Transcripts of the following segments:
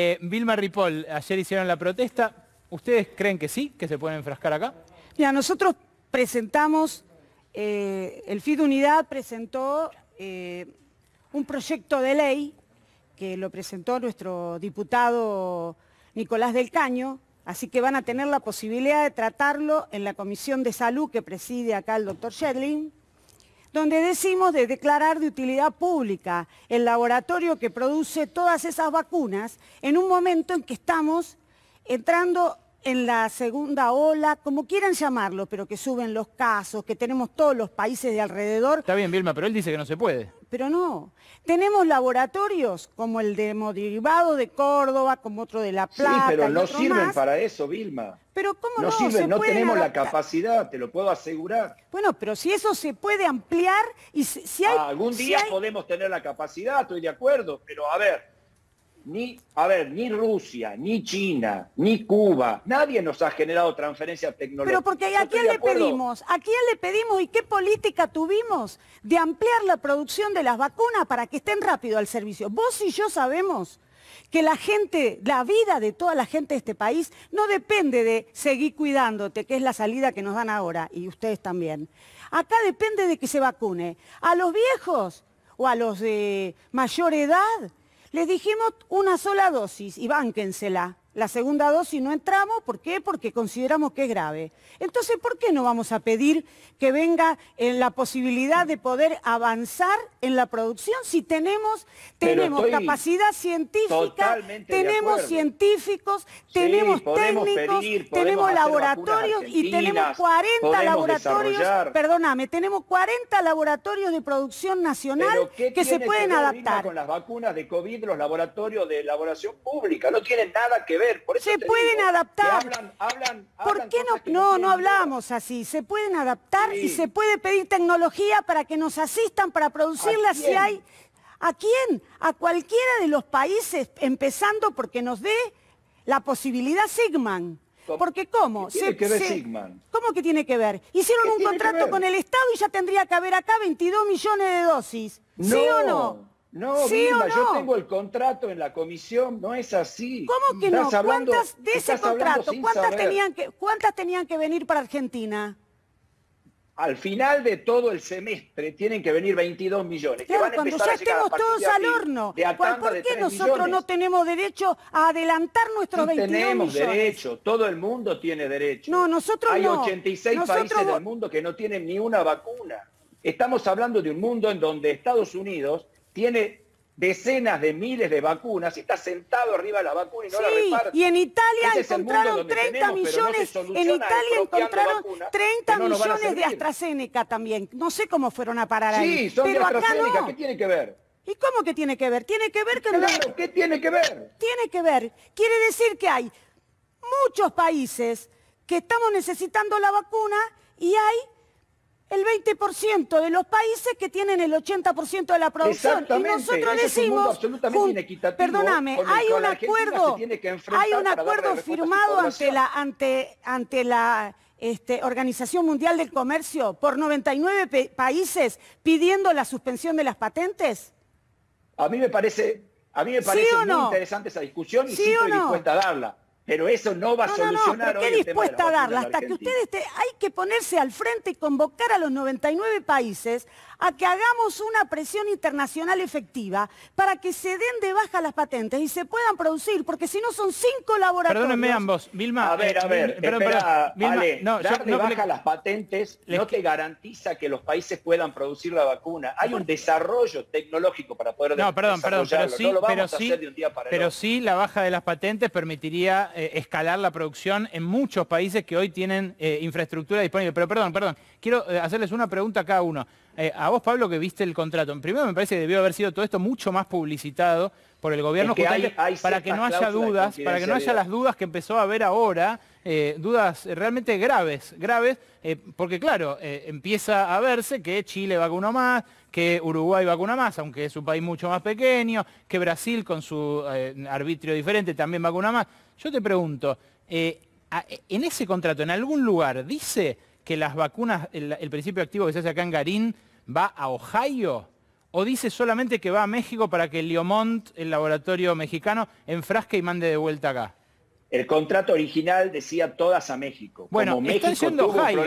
Eh, Vilma Ripoll, ayer hicieron la protesta. ¿Ustedes creen que sí, que se pueden enfrascar acá? Mira, nosotros presentamos, eh, el FID Unidad presentó eh, un proyecto de ley que lo presentó nuestro diputado Nicolás del Caño, así que van a tener la posibilidad de tratarlo en la Comisión de Salud que preside acá el doctor Sherling donde decimos de declarar de utilidad pública el laboratorio que produce todas esas vacunas en un momento en que estamos entrando en la segunda ola, como quieran llamarlo, pero que suben los casos, que tenemos todos los países de alrededor. Está bien, Vilma, pero él dice que no se puede. Pero no. Tenemos laboratorios como el de Modivado de Córdoba, como otro de La Plata. Sí, pero no sirven para eso, Vilma. Pero ¿cómo no? No, sirven, no tenemos la capacidad, te lo puedo asegurar. Bueno, pero si eso se puede ampliar y si, hay... Ah, algún día podemos tener la capacidad, estoy de acuerdo, pero a ver, ni, a ver, ni Rusia, ni China, ni Cuba, nadie nos ha generado transferencia tecnológica Pero porque ¿a quién le pedimos? ¿A quién le pedimos y qué política tuvimos de ampliar la producción de las vacunas para que estén rápido al servicio? Vos y yo sabemos que la gente, la vida de toda la gente de este país no depende de seguir cuidándote, que es la salida que nos dan ahora, y ustedes también. Acá depende de que se vacune. A los viejos o a los de mayor edad les dijimos una sola dosis y bánquensela la segunda dosis no entramos, ¿por qué? Porque consideramos que es grave. Entonces, ¿por qué no vamos a pedir que venga en la posibilidad de poder avanzar en la producción si tenemos, capacidad científica, tenemos científicos, tenemos técnicos, tenemos laboratorios y tenemos 40 laboratorios, perdóname, tenemos 40 laboratorios de producción nacional que se pueden que adaptar. Con las vacunas de COVID, los laboratorios de elaboración pública, no tienen nada que ver se pueden adaptar. ¿Por qué no, no, no hablamos así? Se pueden adaptar y se puede pedir tecnología para que nos asistan para producirla si hay. ¿A quién? A cualquiera de los países, empezando porque nos dé la posibilidad Sigman. Porque ¿cómo? ¿Qué que ¿Cómo que tiene que ver? Hicieron un contrato con el Estado y ya tendría que haber acá 22 millones de dosis. ¿Sí o no? No, yo tengo el contrato en la comisión, no es así. ¿Cómo que no? ¿Cuántas de ese contrato? ¿cuántas tenían, que, venir para Argentina? Al final de todo el semestre tienen que venir 22 millones. Claro, cuando ya estemos todos al horno, ¿por qué nosotros no tenemos derecho a adelantar nuestros 22 tenemos millones? tenemos derecho, todo el mundo tiene derecho. No, nosotros Hay no. Hay 86 países del mundo que no tienen ni una vacuna. Estamos hablando de un mundo en donde Estados Unidos tiene decenas de miles de vacunas y está sentado arriba de la vacuna y no la reparte. Y en Italia este encontraron 30 millones, en Italia encontraron 30 millones de AstraZeneca también. No sé cómo fueron a parar ahí. Sí, son de AstraZeneca, ¿qué tiene que ver? ¿Y cómo que tiene que ver? Tiene que ver que... Claro, ¿qué tiene que ver? Tiene que ver. Quiere decir que hay muchos países que estamos necesitando la vacuna y hay el 20% de los países que tienen el 80% de la producción. Y nosotros decimos, perdóname, hay un, acuerdo, hay un acuerdo, firmado ante la, este, Organización Mundial del Comercio por 99 países pidiendo la suspensión de las patentes. A mí me parece, a mí me parece muy interesante esa discusión y ¿Sí siempre dispuesta a darla. Pero eso no va a solucionar. No, no, ¿Qué dispuesta a darla? Hasta que ustedes hay que ponerse al frente y convocar a los 99 países a que hagamos una presión internacional efectiva para que se den de baja las patentes y se puedan producir, porque si no son cinco laboratorios. Perdónenme ambos, Vilma. A ver, a eh, ver, no, dar de baja las patentes no te garantiza que los países puedan producir la vacuna. Hay un desarrollo tecnológico para poder No, perdón, perdón, pero pero sí, pero sí la baja de las patentes permitiría eh, escalar la producción en muchos países que hoy tienen eh, infraestructura disponible. Pero perdón, perdón, quiero eh, hacerles una pregunta a cada uno. a vos, Pablo, que viste el contrato. En Primero me parece que debió haber sido todo esto mucho más publicitado por el gobierno que hay, para que no haya dudas, para que no haya las dudas que empezó a haber ahora eh, dudas eh, realmente graves, graves, eh, porque claro, empieza a verse que Chile vacuna más, que Uruguay vacuna más, aunque es un país mucho más pequeño, que Brasil con su arbitrio diferente también vacuna más. Yo te pregunto, en ese contrato, en algún lugar, dice que las vacunas, el, principio activo que se hace acá en Garín, va a Ohio? ¿O dice solamente que va a México para que Liomont, el laboratorio mexicano, enfrasque y mande de vuelta acá? El contrato original decía todas a México. Bueno, están yendo Ohio.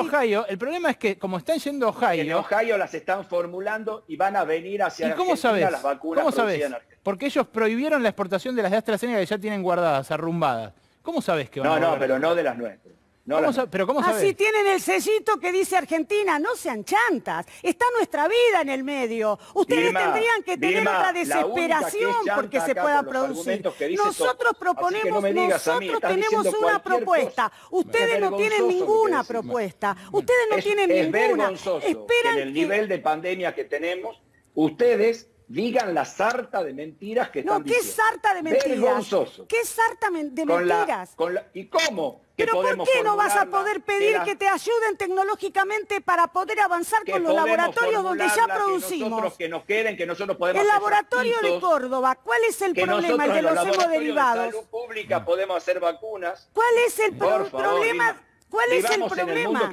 Ohio. El problema es que como están yendo Ohio, en Ohio las están formulando y van a venir hacia ¿Y cómo Argentina las vacunas ¿Cómo sabes? Porque ellos prohibieron la exportación de las de AstraZeneca que ya tienen guardadas, arrumbadas. ¿Cómo sabes que van no, a No, no, pero no de las nuestras pero Así tienen el sellito que dice Argentina, no sean chantas. Está nuestra vida en el medio. Ustedes tendrían que tener la otra desesperación porque se pueda producir. Nosotros proponemos, nosotros tenemos una propuesta. Ustedes no tienen ninguna propuesta. Ustedes no tienen ninguna. Esperan en el nivel de pandemia que tenemos, ustedes digan la sarta de mentiras que no, están diciendo. No, ¿qué sarta de mentiras? ¿Qué sarta de mentiras? ¿Y cómo? ¿Pero por qué no vas a poder pedir que, te ayuden tecnológicamente para poder avanzar con los laboratorios donde ya producimos? Que nosotros que nos queden, que nosotros podemos El laboratorio de Córdoba, ¿cuál es el problema? El de los salud pública podemos hacer vacunas. ¿Cuál es el problema? ¿Cuál es el problema?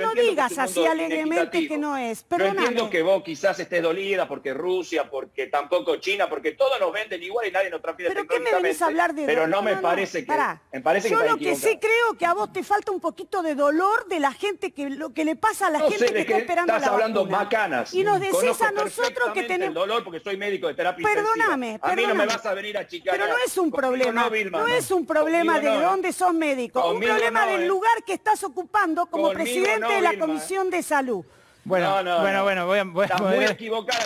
No, digas así alegremente que no es. Pero entiendo que vos quizás estés dolida porque Rusia, porque tampoco China, porque todos nos venden igual y nadie nos transfiere ¿Pero qué me venís hablar de Pero no, me parece que... Yo lo que sí creo que a vos te falta un poquito de dolor de la gente, que lo que le pasa a la gente que está esperando estás hablando macanas. Y nos decís a nosotros que tenemos... el dolor porque soy médico de terapia Perdóname, A mí no me vas a venir a chicar. Pero no es un problema. No es un problema de dónde sos médico. Un problema del eh. lugar que estás ocupando como presidente de la ¿eh? Comisión de Salud. Bueno, bueno, bueno, voy a, voy,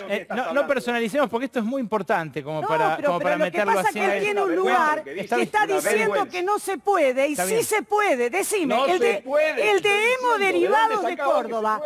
eh, no, personalicemos porque esto es muy importante como para, meterlo así. Lo que pasa que él tiene un lugar que está, diciendo que no se puede y sí se puede. Decime, el, de, el de hemos derivado de, Córdoba,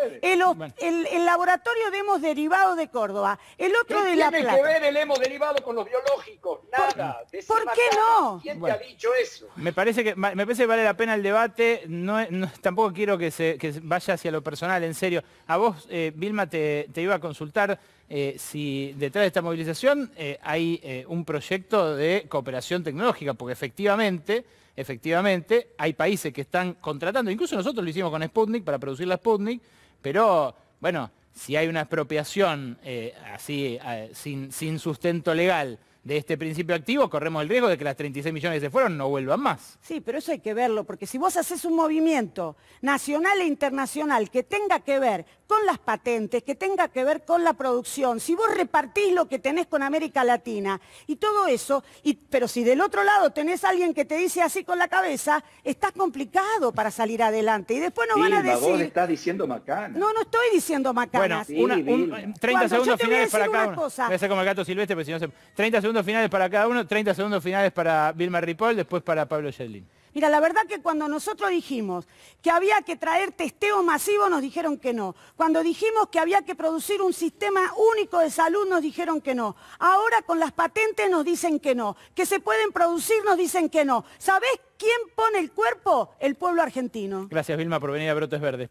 el, laboratorio de hemos derivado de Córdoba, el otro de La Plata. tiene que ver el hemos derivado con los biológicos? Nada. ¿Por, qué no? ¿Quién te ha dicho eso? Me parece que, me parece vale la pena el debate. No, tampoco quiero que se vaya hacia lo personal, en serio vos, eh, Vilma, te, iba a consultar eh, si detrás de esta movilización eh, hay un proyecto de cooperación tecnológica, porque efectivamente, efectivamente hay países que están contratando, incluso nosotros lo hicimos con Sputnik para producir la Sputnik, pero bueno, si hay una expropiación así sin sustento legal de este principio activo, corremos el riesgo de que las 36 millones que se fueron no vuelvan más. Sí, pero eso hay que verlo, porque si vos haces un movimiento nacional e internacional que tenga que ver con las patentes, que tenga que ver con la producción, si vos repartís lo que tenés con América Latina y todo eso, pero si del otro lado tenés a alguien que te dice así con la cabeza, está complicado para salir adelante. Y después nos van a decir... vos diciendo macanas No, no estoy diciendo macanas. Bueno, 30 segundos finales para acá. Voy como el gato silvestre, pero si no 30 segundos segundos finales para cada uno, 30 segundos finales para Vilma Ripoll, después para Pablo Yedlin. Mira, la verdad que cuando nosotros dijimos que había que traer testeo masivo, nos dijeron que no. Cuando dijimos que había que producir un sistema único de salud, nos dijeron que no. Ahora con las patentes nos dicen que no. Que se pueden producir, nos dicen que no. ¿Sabés quién pone el cuerpo? El pueblo argentino. Gracias, Vilma, por venir a Brotes Verdes.